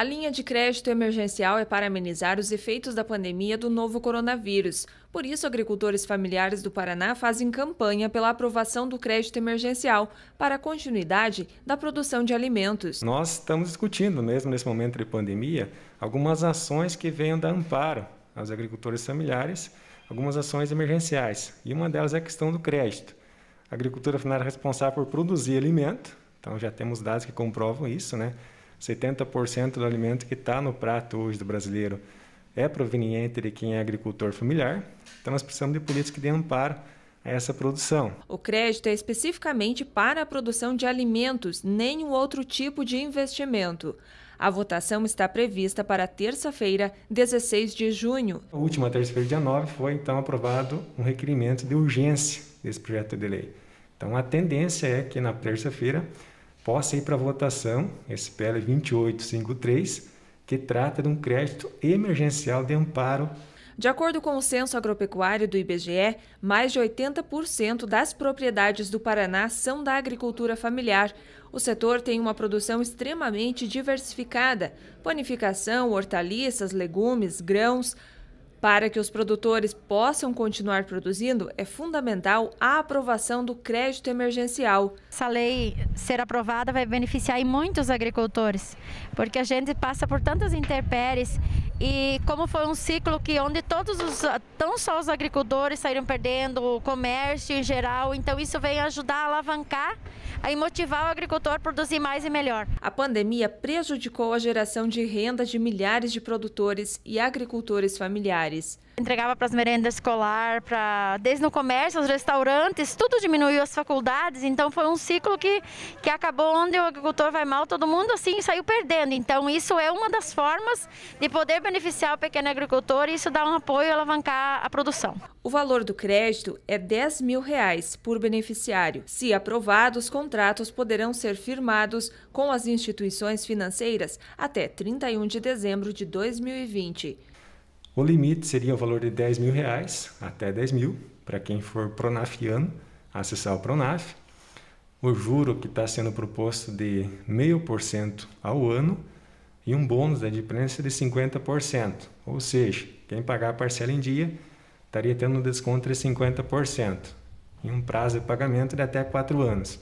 A linha de crédito emergencial é para amenizar os efeitos da pandemia do novo coronavírus. Por isso, agricultores familiares do Paraná fazem campanha pela aprovação do crédito emergencial para a continuidade da produção de alimentos. Nós estamos discutindo, mesmo nesse momento de pandemia, algumas ações que venham dar amparo aos agricultores familiares, algumas ações emergenciais. E uma delas é a questão do crédito. A agricultura familiar é responsável por produzir alimento, então já temos dados que comprovam isso, né? 70% do alimento que está no prato hoje do brasileiro é proveniente de quem é agricultor familiar. Então, nós precisamos de políticas que dêem amparo essa produção. O crédito é especificamente para a produção de alimentos, nem um outro tipo de investimento. A votação está prevista para terça-feira, 16 de junho. A última terça-feira, dia 9, foi então aprovado um requerimento de urgência desse projeto de lei. Então, a tendência é que na terça-feira possa ir para votação espera 2853, que trata de um crédito emergencial de amparo de acordo com o censo agropecuário do IBGE, mais de 80% das propriedades do Paraná são da agricultura familiar. O setor tem uma produção extremamente diversificada: panificação, hortaliças, legumes, grãos. Para que os produtores possam continuar produzindo, é fundamental a aprovação do crédito emergencial. Essa lei ser aprovada vai beneficiar muitos agricultores, porque a gente passa por tantas intempéries e como foi um ciclo que onde todos os, não só os agricultores saíram perdendo, o comércio em geral, então isso vem ajudar a alavancar e motivar o agricultor a produzir mais e melhor. A pandemia prejudicou a geração de renda de milhares de produtores e agricultores familiares. Entregava para as merendas escolar, para desde no comércio, os restaurantes, tudo diminuiu as faculdades, então foi um ciclo que, que acabou onde o agricultor vai mal, todo mundo assim saiu perdendo. Então, isso é uma das formas de poder beneficiar o pequeno agricultor e isso dá um apoio e alavancar a produção. O valor do crédito é 10 mil reais por beneficiário. Se aprovado, os contratos poderão ser firmados com as instituições financeiras até 31 de dezembro de 2020. O limite seria o valor de 10 mil reais, até 10 mil, para quem for pronafiano, acessar o Pronaf o juro que está sendo proposto de 0,5% ao ano e um bônus da né, diferença de 50%. Ou seja, quem pagar a parcela em dia estaria tendo um desconto de 50% em um prazo de pagamento de até 4 anos.